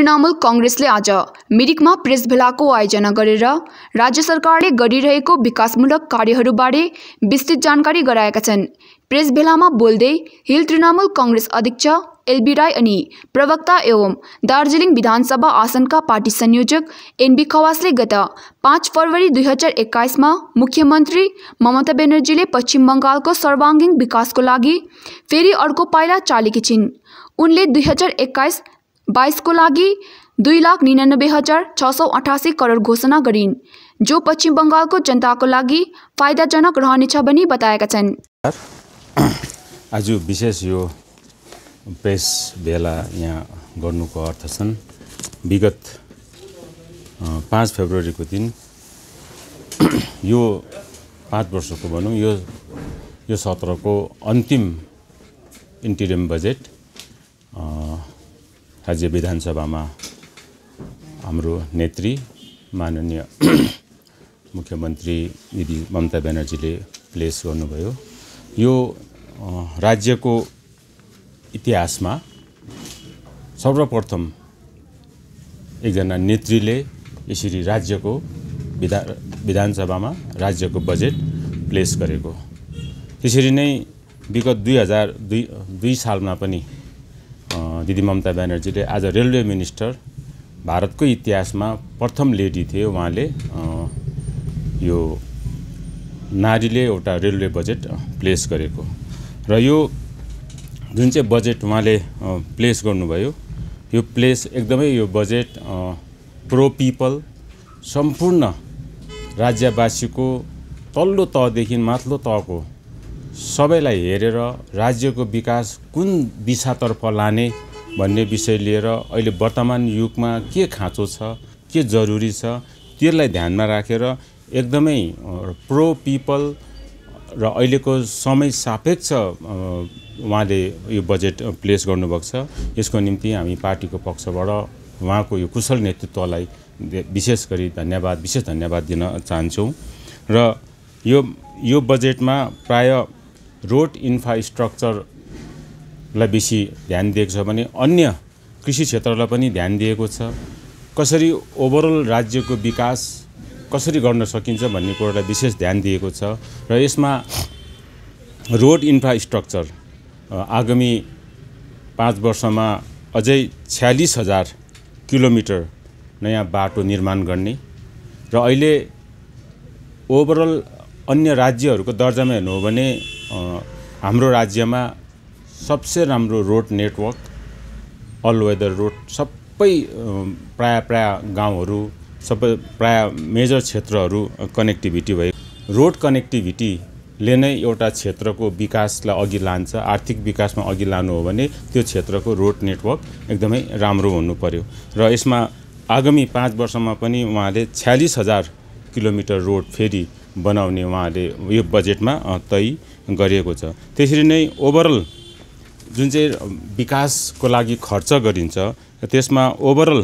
तृणमूल कङ्ग्रेसले आज मिरिकमा प्रेस भेलाको आयोजना गरेर राज्य सरकारले गरिरहेको विकासमूलक कार्यहरूबारे विस्तृत जानकारी गराएका छन् प्रेस भेलामा बोल्दै हिल तृणमूल कङ्ग्रेस अध्यक्ष एलबी राई अनि प्रवक्ता एवं दार्जिलिङ विधानसभा आसनका पार्टी संयोजक एनबी खवासले गत पाँच फरवरी दुई हजार एक्काइसमा मुख्यमन्त्री ममता ब्यानर्जीले पश्चिम बङ्गालको सर्वाङ्गीण विकासको लागि फेरि अर्को पाइला चालेकी छिन् उनले दुई हजार एक्काइस बाइसको लागि दुई लाख निनानब्बे हजार छ सौ अठासी करोड घोषणा गरिन् जो पश्चिम बङ्गालको जनताको लागि फाइदाजनक रहनेछ भनी बताएका छन् आज विशेष यो प्रेस भेला यहाँ गर्नुको अर्थ छन् विगत पाँच फेब्रुअरीको दिन यो पाँच वर्षको भनौँ यो यो सत्रको अन्तिम इन्टिरियम बजेट राज्य विधानसभामा हाम्रो नेत्री माननीय मुख्यमन्त्री दिदी ममता ब्यानर्जीले प्लेस गर्नुभयो यो राज्यको इतिहासमा सर्वप्रथम एकजना नेत्रीले यसरी राज्यको विधा विधानसभामा राज्यको बजेट प्लेस गरेको त्यसरी नै विगत दुई हजार दुई दुई सालमा पनि दिदी ममता ब्यानर्जीले एज अ रेलवे मिनिस्टर भारतको इतिहासमा प्रथम लेडी थिए उहाँले यो नारीले एउटा रेलवे बजेट प्लेस गरेको र यो जुन चाहिँ बजेट उहाँले प्लेस गर्नुभयो यो प्लेस एकदमै यो बजेट प्रो पिपल सम्पूर्ण राज्यवासीको तल्लो तहदेखि माथिल्लो तहको सबैलाई हेरेर राज्यको विकास कुन दिशातर्फ लाने भन्ने विषय लिएर अहिले वर्तमान युगमा के खाँचो छ के जरुरी छ त्यसलाई ध्यानमा राखेर एकदमै प्रो पिपल र अहिलेको समय सापेक्ष उहाँले यो बजेट प्लेस गर्नुभएको छ यसको निम्ति हामी पार्टीको पक्षबाट उहाँको यो कुशल नेतृत्वलाई विशेष गरी धन्यवाद विशेष धन्यवाद दिन चाहन्छौँ र यो यो बजेटमा प्राय रोड इन्फ्रास्ट्रक्चर लाई बेसी ध्यान दिएको छ भने अन्य कृषि क्षेत्रलाई पनि ध्यान दिएको छ कसरी ओभरअल राज्यको विकास कसरी गर्न सकिन्छ भन्ने कुरालाई विशेष ध्यान दिएको छ र यसमा रोड इन्फ्रास्ट्रक्चर आगामी पाँच वर्षमा अझै छ्यालिस हजार किलोमिटर नयाँ बाटो निर्माण गर्ने र अहिले ओभरअल अन्य राज्यहरूको दर्जामा हेर्नु हो भने हाम्रो राज्यमा सबसे राम्रो road network all weather road सबै प्राय प्राय गाउँहरू सबै प्राय मेजर क्षेत्रहरू कनेक्टिभिटी भयो रोड कनेक्टिभिटीले नै एउटा क्षेत्रको विकासलाई अघि लान्छ आर्थिक विकासमा अघि लानु हो भने त्यो क्षेत्रको रोड नेटवर्क एकदमै राम्रो हुनु पर्यो र यसमा आगामी पाँच वर्षमा पनि उहाँले छ्यालिस हजार किलोमिटर रोड फेरि बनाउने उहाँले यो बजेटमा तय गरिएको छ त्यसरी नै ओभरअल जुन चाहिँ विकासको लागि खर्च गरिन्छ त्यसमा ओभरअल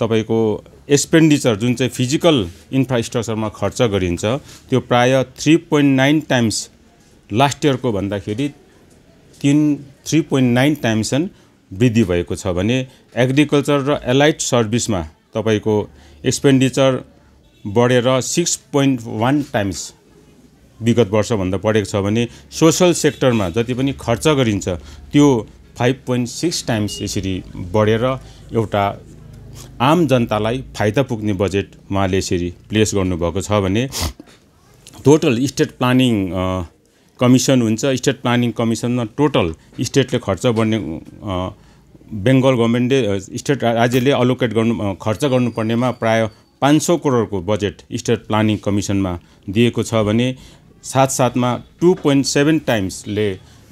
तपाईँको एक्सपेन्डिचर जुन चाहिँ फिजिकल इन्फ्रास्ट्रक्चरमा खर्च गरिन्छ त्यो प्राय three point nine times last इयरको भन्दाखेरि तिन थ्री पोइन्ट नाइन टाइम्स वृद्धि भएको छ भने एग्रिकल्चर र एलाइट सर्भिसमा तपाईँको एक्सपेन्डिचर बढेर सिक्स पोइन्ट वान टाइम्स विगत वर्षभन्दा बढेको छ भने सोसल सेक्टरमा जति पनि खर्च गरिन्छ त्यो फाइभ पोइन्ट सिक्स टाइम्स यसरी बढेर एउटा आम जनतालाई फाइदा पुग्ने बजेट उहाँले यसरी प्लेस गर्नुभएको छ भने टोटल स्टेट प्लानिङ कमिसन हुन्छ स्टेट प्लानिङ कमिसनमा टोटल स्टेटले खर्च गर्ने बेङ्गल गभर्मेन्टले स्टेट राज्यले अलोकेट गर्नु खर्च गर्नुपर्नेमा प्रायः पाँच सौ करोडको बजेट स्टेट प्लानिङ कमिसनमा दिएको छ भने साथसाथमा टु पोइन्ट सेभेन टाइम्सले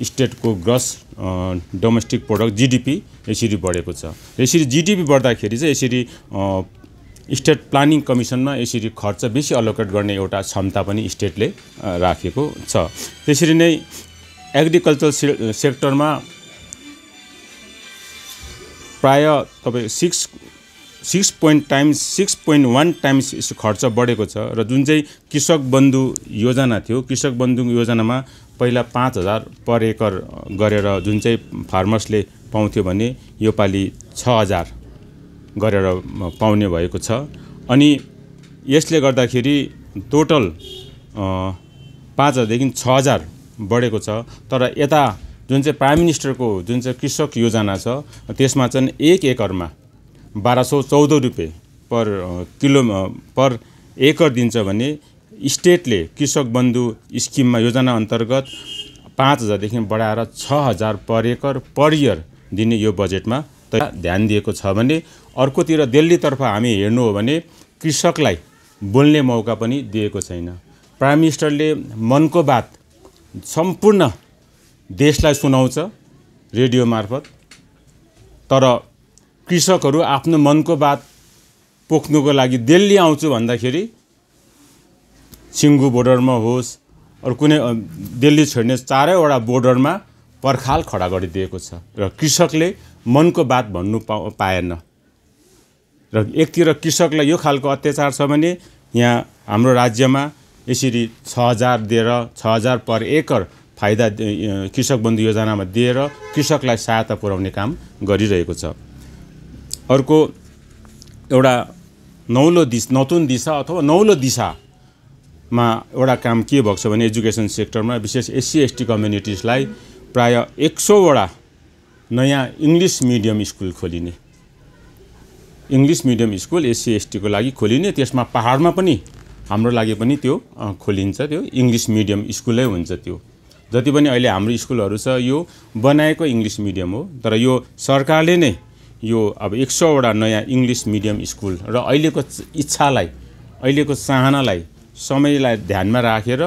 स्टेटको ग्रस डोमेस्टिक प्रोडक्ट जिडिपी यसरी बढेको छ यसरी जिडिपी बढ्दाखेरि चाहिँ यसरी स्टेट प्लानिङ कमिसनमा यसरी खर्च बेसी अलोकेट गर्ने एउटा क्षमता पनि स्टेटले राखेको छ त्यसरी नै एग्रिकल्चर सेक्टरमा प्राय तपाईँ six six point times six point one times खर्च बढेको छ र जुन चाहिँ कृषक बन्धु योजना थियो कृषक बन्धु योजनामा पहिला पाँच हजार पर एकर गरेर जुन चाहिँ फार्मर्सले पाउँथ्यो भने योपालि छ हजार गरेर पाउने भएको छ अनि यसले गर्दाखेरि टोटल पाँच हजारदेखि छ हजार बढेको छ तर यता जुन चाहिँ प्राइम मिनिस्टरको जुन चाहिँ कृषक योजना छ त्यसमा चाहिँ एक एकरमा बाह्र सौ चौध रुपियाँ पर किलो पर एकर दिन्छ भने स्टेटले कृषक बन्धु स्किममा योजना अन्तर्गत पाँच हजारदेखि बढाएर छ हजार पर एकर पर इयर दिने यो बजेटमा त ध्यान दिएको छ भने अर्कोतिर दिल्लीतर्फ हामी हेर्नु हो भने कृषकलाई बोल्ने मौका पनि दिएको छैन प्राइम मिनिस्टरले मनको बात सम्पूर्ण देशलाई सुनाउँछ रेडियो मार्फत तर कृषकहरू आफ्नो मनको बात पोख्नुको लागि दिल्ली आउँछु भन्दाखेरि सिङ्गु बोर्डरमा होस् अरू कुनै दिल्ली छोड्ने चारैवटा बोर्डरमा पर्खाल खडा गरिदिएको छ र कृषकले मनको बात भन्नु पा पाएन र एकतिर कृषकलाई यो खालको अत्याचार छ भने यहाँ हाम्रो राज्यमा यसरी छ हजार दिएर छ हजार पर एकर फाइदा कृषक बन्धु योजनामा दिएर कृषकलाई सहायता पुर्याउने काम गरिरहेको छ अर्को एउटा नौलो दिश नतुन दिशा अथवा नौलो दिशामा एउटा काम के भएको छ भने एजुकेसन सेक्टरमा विशेष एससी एसटी कम्युनिटिजलाई प्राय एक सौवटा नयाँ इङ्ग्लिस मिडियम स्कुल खोलिने इङ्ग्लिस मिडियम स्कुल एससी एसटीको लागि खोलिने त्यसमा पाहाडमा पनि हाम्रो लागि पनि त्यो खोलिन्छ त्यो इङ्ग्लिस मिडियम स्कुलै हुन्छ त्यो जति पनि अहिले हाम्रो स्कुलहरू छ यो बनाएको इङ्ग्लिस मिडियम हो तर यो सरकारले नै यो अब एक सौवटा नयाँ इङ्ग्लिस मिडियम स्कुल र अहिलेको इच्छालाई अहिलेको चाहनालाई समयलाई ध्यानमा राखेर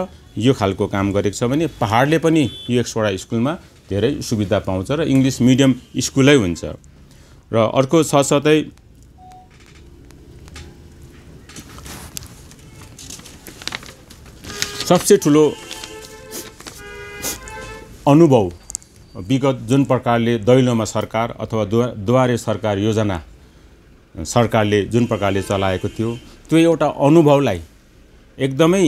यो खालको काम गरेको छ भने पाहाडले पनि यो एक सौवटा स्कुलमा धेरै सुविधा पाउँछ र इङ्ग्लिस मिडियम स्कुलै हुन्छ र अर्को साथसाथै सबसे ठुलो अनुभव विगत जुन प्रकारले दैलोमा सरकार अथवा द्वारे सरकार योजना सरकारले जुन प्रकारले चलाएको थियो त्यो एउटा अनुभवलाई एकदमै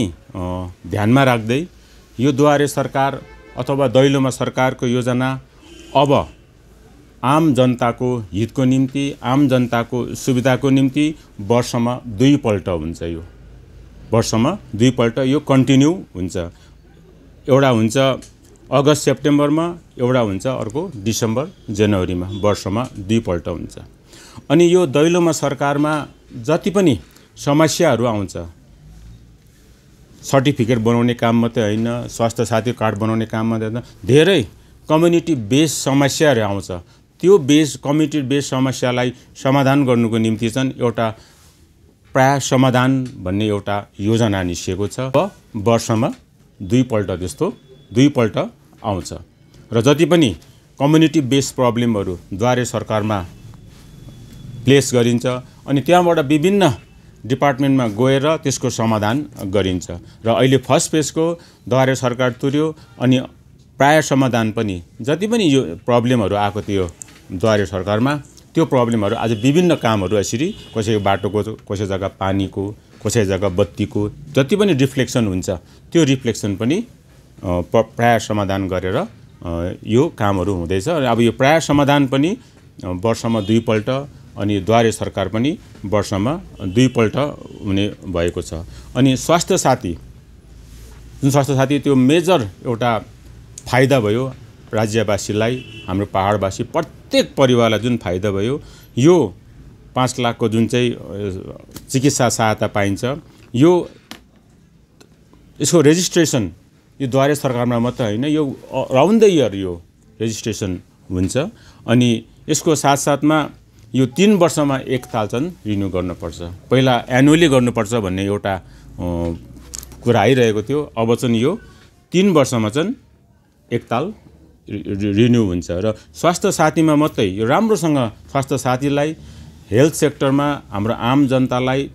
ध्यानमा राख्दै यो द्वारे सरकार अथवा दैलोमा सरकारको योजना अब आम जनताको हितको निम्ति आम जनताको सुविधाको निम्ति वर्षमा दुईपल्ट हुन्छ यो वर्षमा दुईपल्ट यो कन्टिन्यू हुन्छ एउटा हुन्छ अगस्त सेप्टेम्बरमा एउटा हुन्छ अर्को डिसेम्बर जनवरीमा वर्षमा दुईपल्ट हुन्छ अनि यो दैलोमा सरकारमा जति पनि समस्याहरू आउँछ सर्टिफिकेट बनाउने काम मात्रै होइन स्वास्थ्य साथी कार्ड बनाउने काम मात्रै होइन धेरै कम्युनिटी बेस समस्याहरू आउँछ त्यो बेस कम्युनिटी बेस समस्यालाई समाधान गर्नुको निम्ति चाहिँ एउटा प्राय समाधान भन्ने एउटा योजना निस्किएको छ वर्षमा दुईपल्ट जस्तो दुईपल्ट आउँछ र जति पनि कम्युनिटी बेस्ड प्रब्लमहरू द्वारे सरकारमा प्लेस गरिन्छ अनि त्यहाँबाट विभिन्न डिपार्टमेन्टमा गएर त्यसको समाधान गरिन्छ र अहिले फर्स्ट फेजको द्वारे सरकार तुर्यो अनि प्राय समाधान पनि जति पनि यो प्रब्लमहरू आएको थियो द्वारे सरकारमा त्यो प्रब्लमहरू आज विभिन्न कामहरू यसरी कसैको बाटोको कसै जग्गा पानीको कसै जग्गा बत्तीको जति पनि रिफ्लेक्सन हुन्छ त्यो रिफ्लेक्सन पनि प्राय समाधान गरेर यो कामहरू हुँदैछ अब यो प्राय समाधान पनि वर्षमा दुईपल्ट अनि द्वारे सरकार पनि वर्षमा दुईपल्ट हुने भएको छ अनि स्वास्थ्य साथी जुन स्वास्थ्य साथी त्यो मेजर एउटा फाइदा भयो राज्यवासीलाई हाम्रो पाहाडवासी प्रत्येक परिवारलाई जुन फाइदा भयो यो पाँच लाखको जुन चाहिँ चिकित्सा सहायता पाइन्छ यो यसको रेजिस्ट्रेसन यो द्वारे सरकारमा मात्र होइन यो राउन्ड द इयर यो रेजिस्ट्रेसन हुन्छ अनि यसको साथसाथमा यो तिन वर्षमा एक चाहिँ रिन्यू गर्नुपर्छ पहिला एनुअली गर्नुपर्छ भन्ने एउटा कुरा आइरहेको थियो अब चाहिँ यो तिन वर्षमा चाहिँ एकताल रिन्यू हुन्छ र स्वास्थ्य साथीमा मात्रै यो राम्रोसँग स्वास्थ्य साथीलाई हेल्थ सेक्टरमा हाम्रो आम जनतालाई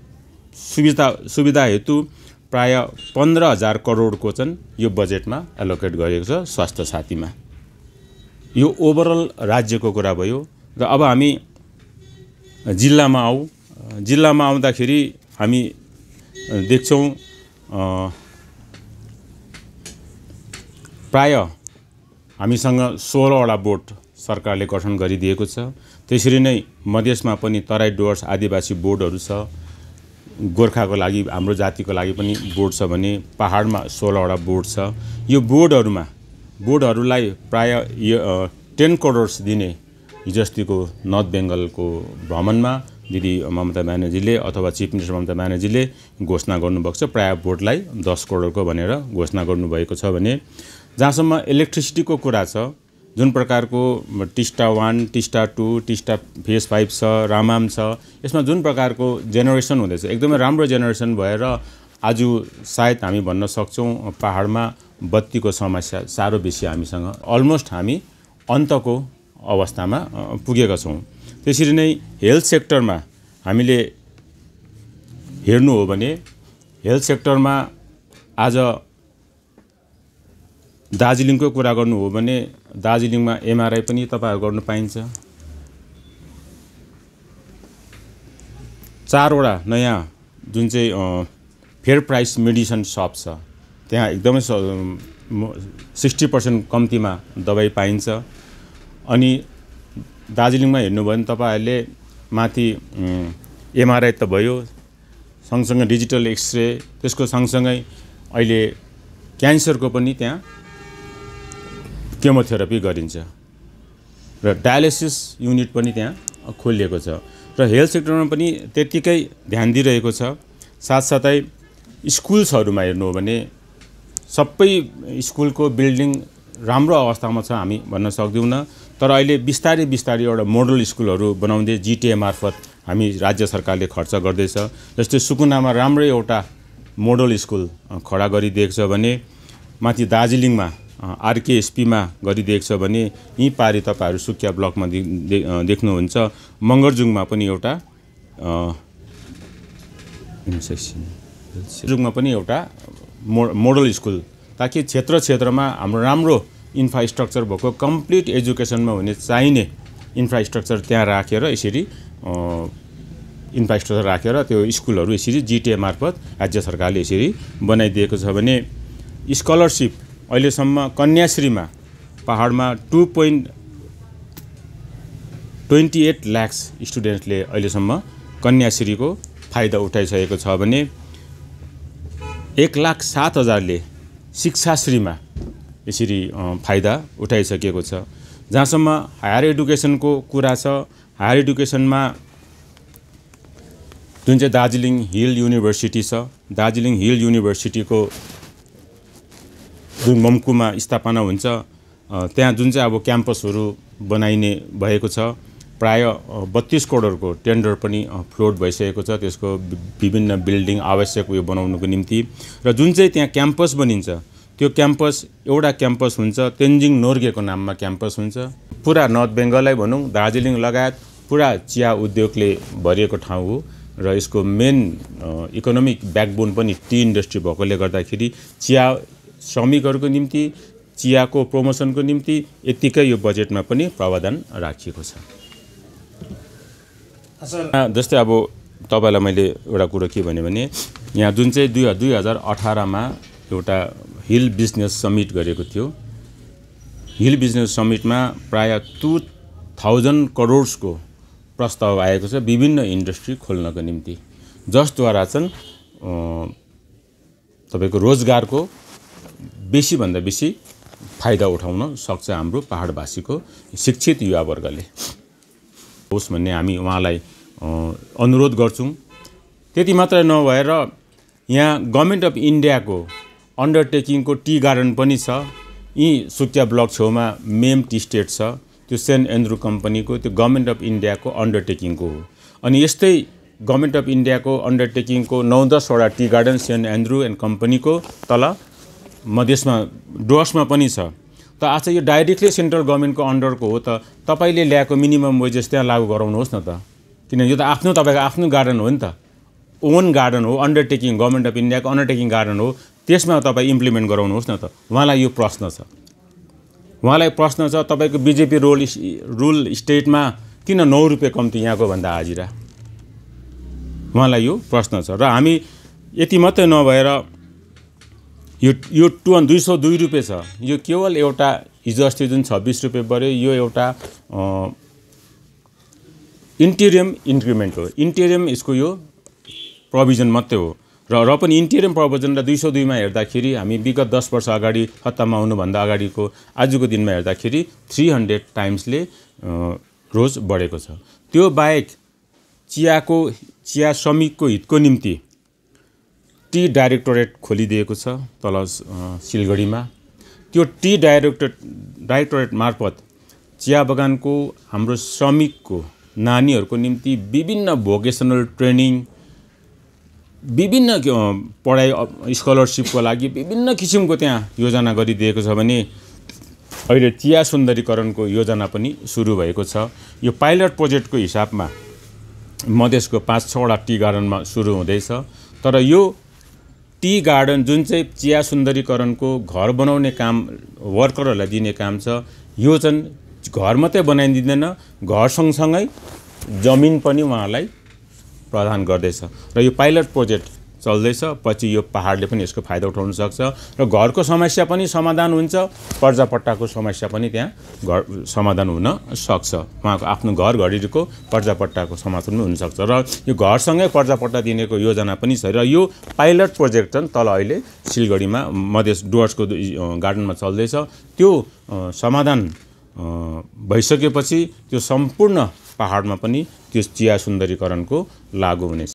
सुविधा सुविधा हेतु प्रायः पन्ध्र हजार करोडको चाहिँ यो बजेटमा एलोकेट गरिएको छ स्वास्थ्य साथीमा यो ओभरअल राज्यको कुरा भयो र अब हामी जिल्लामा आऊ जिल्लामा आउँदाखेरि हामी देख्छौँ प्राय हामीसँग सोह्रवटा बोर्ड सरकारले गठन गरिदिएको छ त्यसरी नै मधेसमा पनि तराई डुवर्स आदिवासी बोर्डहरू छ गोर्खाको लागि हाम्रो जातिको लागि पनि बोर्ड छ भने पाहाडमा सोह्रवटा बोर्ड छ यो बोर्डहरूमा बोर्डहरूलाई प्राय यो टेन करोड्स दिने हिजोअस्तिको नर्थ बेङ्गलको भ्रमणमा दिदी ममता ब्यानर्जीले अथवा चिफ मिनिस्टर ममता ब्यानर्जीले घोषणा गर्नुभएको छ प्राय बोर्डलाई दस करोडको भनेर घोषणा गर्नुभएको छ भने जहाँसम्म इलेक्ट्रिसिटीको कुरा छ जुन प्रकारको Teesta one Teesta two Teesta phase five छ रामाम छ यसमा जुन प्रकारको जेनेरेसन हुँदैछ एकदमै राम्रो जेनेरेसन भएर आज सायद हामी भन्न सक्छौँ पाहाडमा बत्तीको समस्या साह्रो बेसी हामीसँग अलमोस्ट हामी अन्तको अवस्थामा पुगेका छौँ त्यसरी नै हेल्थ सेक्टरमा हामीले हेर्नु हो भने हेल्थ सेक्टरमा आज दार्जिलिङको कुरा गर्नु हो भने दार्जिलिङमा एमआरआई पनि तपाईँहरू गर्नु पाइन्छ चारवटा नयाँ जुन चाहिँ फेयर प्राइस मेडिसन सप छ त्यहाँ एकदमै सिक्सटी पर्सेन्ट कम्तीमा दबाई पाइन्छ अनि दार्जिलिङमा हेर्नुभयो भने तपाईँहरूले माथि एमआरआई त भयो सँगसँगै डिजिटल एक्सरे त्यसको सँगसँगै अहिले क्यान्सरको पनि त्यहाँ केमोथेरापी गरिन्छ र डायलिसिस युनिट पनि त्यहाँ खोलिएको छ र हेल्थ सेक्टरमा पनि त्यत्तिकै ध्यान दिइरहेको छ साथसाथै स्कुल्सहरूमा हेर्नु हो भने सबै स्कुलको बिल्डिङ राम्रो अवस्थामा छ हामी भन्न सक्दैनौँ तर अहिले बिस्तारै बिस्तारै एउटा मोडल स्कुलहरू बनाउँदै जिटिए मार्फत हामी राज्य सरकारले खर्च गर्दैछ जस्तै सुकुनामा राम्रै एउटा मोडल स्कुल खडा गरिदिएको छ भने माथि दार्जिलिङमा आरकेएसपीमा गरिदिएको छ भने यहीँ पारि तपाईँहरू सुकिया ब्लकमा देख्नुहुन्छ मङ्गरजुङमा पनि एउटा जुङमा पनि एउटा मो मोडल स्कुल ताकि क्षेत्र क्षेत्रमा हाम्रो राम्रो इन्फ्रास्ट्रक्चर भएको कम्प्लिट एजुकेसनमा हुने चाहिने इन्फ्रास्ट्रक्चर त्यहाँ राखेर यसरी इन्फ्रास्ट्रक्चर राखेर त्यो स्कुलहरू यसरी जिटिए मार्फत राज्य सरकारले यसरी बनाइदिएको छ भने स्कलरसिप अहिलेसम्म कन्याश्रीमा पाहाडमा two point twenty eight lakhs स्टुडेन्टले अहिलेसम्म कन्याश्रीको फाइदा उठाइसकेको छ भने एक लाख सात हजारले शिक्षाश्रीमा यसरी फाइदा उठाइसकेको छ जहाँसम्म हायर एडुकेसनको कुरा छ हायर एडुकेसनमा जुन चाहिँ दार्जिलिङ हिल युनिभर्सिटी छ दार्जिलिङ हिल युनिभर्सिटीको जुन मम्कुमा स्थापना हुन्छ त्यहाँ जुन चाहिँ अब क्याम्पसहरू बनाइने भएको छ प्राय बत्तिस करोडहरूको टेन्डर पनि फ्लोट भइसकेको छ त्यसको विभिन्न बिल्डिङ आवश्यक उयो बनाउनुको निम्ति र जुन चाहिँ त्यहाँ क्याम्पस बनिन्छ त्यो क्याम्पस एउटा क्याम्पस हुन्छ तेन्जिङ नोर्गेको नाममा क्याम्पस हुन्छ पुरा नर्थ बेङ्गललाई भनौँ दार्जिलिङ लगायत पुरा चिया उद्योगले भरिएको ठाउँ हो र यसको मेन इकोनोमिक ब्याकबोन पनि टी इन्डस्ट्री भएकोले गर्दाखेरि चिया श्रमिकहरूको निम्ति चियाको प्रमोसनको निम्ति यत्तिकै यो बजेटमा पनि प्रावधान राखिएको छ जस्तै अब तपाईँलाई मैले एउटा कुरो के भने यहाँ जुन चाहिँ दुई दुई हजार अठारमा एउटा हिल बिजनेस समिट गरेको थियो हिल बिजनेस समिटमा प्राय टु थाउजन्ड करोड्सको प्रस्ताव आएको छ विभिन्न इन्डस्ट्री खोल्नको निम्ति जसद्वारा चाहिँ तपाईँको रोजगारको बेसीभन्दा बेसी फाइदा उठाउन सक्छ हाम्रो पाहाडवासीको शिक्षित युवावर्गले होस् भन्ने हामी उहाँलाई अनुरोध गर्छौँ त्यति मात्र नभएर यहाँ गभर्मेन्ट अफ इन्डियाको अन्डरटेकिङको टी गार्डन पनि छ यी सुकिया ब्लक छेउमा मेम टी स्टेट छ त्यो सेन्ट एन्ड्रु कम्पनीको त्यो गभर्मेन्ट अफ इन्डियाको अन्डरटेकिङको हो अनि यस्तै गभर्मेन्ट अफ इन्डियाको अन्डरटेकिङको नौ दसवटा tea garden saint Andrew and कम्पनीको तल मधेसमा डुवर्समा पनि छ त आज यो डाइरेक्टली सेन्ट्रल गभर्मेन्टको अन्डरको हो त तपाईँले ल्याएको मिनिमम वेजेस त्यहाँ लागु गराउनुहोस् न त किनभने यो त आफ्नो तपाईँको आफ्नो गार्डन हो नि त ओन गार्डन हो अन्डरटेकिङ गभर्मेन्ट अफ इन्डियाको अन्डरटेकिङ गार्डन हो त्यसमा तपाईँ इम्प्लिमेन्ट गराउनुहोस् न त उहाँलाई यो प्रश्न छ उहाँलाई प्रश्न छ तपाईँको बिजेपी रोल रुल स्टेटमा किन नौ रुपियाँ कम्ती यहाँको भन्दा हाजिरा उहाँलाई यो प्रश्न छ र हामी यति मात्रै नभएर यो यो टु दुई सौ दुई रुपियाँ छ यो केवल एउटा हिजो अस्ति जुन छब्बिस रुपियाँ बढ्यो यो एउटा इन्टेरियम इन्क्रिमेन्ट हो इन्टेरियम यसको यो प्रोभिजन मात्रै हो र र पनि इन्टेरियम प्रोभिजन र दुई सौ दुईमा हेर्दाखेरि हामी विगत दस वर्ष अगाडि सत्तामा आउनुभन्दा अगाडिको आजको दिनमा हेर्दाखेरि थ्री हन्ड्रेड टाइम्सले रोज बढेको छ त्यो बाहेक चियाको चिया श्रमिकको हितको निम्ति टी डाइरेक्टोरेट खोलिदिएको छ तल सिलगढीमा त्यो टी डाइरेक्टोरेट डाइरेक्टोरेट मार्फत चिया बगानको हाम्रो श्रमिकको नानीहरूको निम्ति विभिन्न भोकेसनल ट्रेनिङ विभिन्न पढाइ स्कलरसिपको लागि विभिन्न किसिमको त्यहाँ योजना गरिदिएको छ भने अहिले चिया सुन्दरीकरणको योजना पनि सुरु भएको छ यो पाइलट प्रोजेक्टको हिसाबमा मधेसको पाँच छवटा टी गार्डनमा सुरु हुँदैछ तर यो टी गार्डन जुन चाहिँ चिया सुन्दरीकरणको घर बनाउने काम वर्करहरूलाई दिने काम छ यो चाहिँ घर मात्रै बनाइदिँदैन घर सँगसँगै जमिन पनि उहाँहरूलाई प्रदान गर्दैछ र यो पाइलट प्रोजेक्ट चल्दैछ पछि यो पाहाडले पनि यसको फाइदा उठाउन सक्छ र घरको समस्या पनि समाधान हुन्छ पर्जापट्टाको समस्या पनि त्यहाँ घर समाधान हुन सक्छ उहाँको आफ्नो घर घरिको पर्जापट्टाको समाधान पनि हुनसक्छ र यो घरसँगै पर्जापट्टा दिनेको योजना पनि छ र यो पाइलट प्रोजेक्ट छन् तल अहिले सिलगढीमा मधेस डुवर्सको गार्डनमा चल्दैछ त्यो समाधान भइसकेपछि त्यो सम्पूर्ण पाहाडमा पनि त्यो चिया सुन्दरीकरणको लागु हुनेछ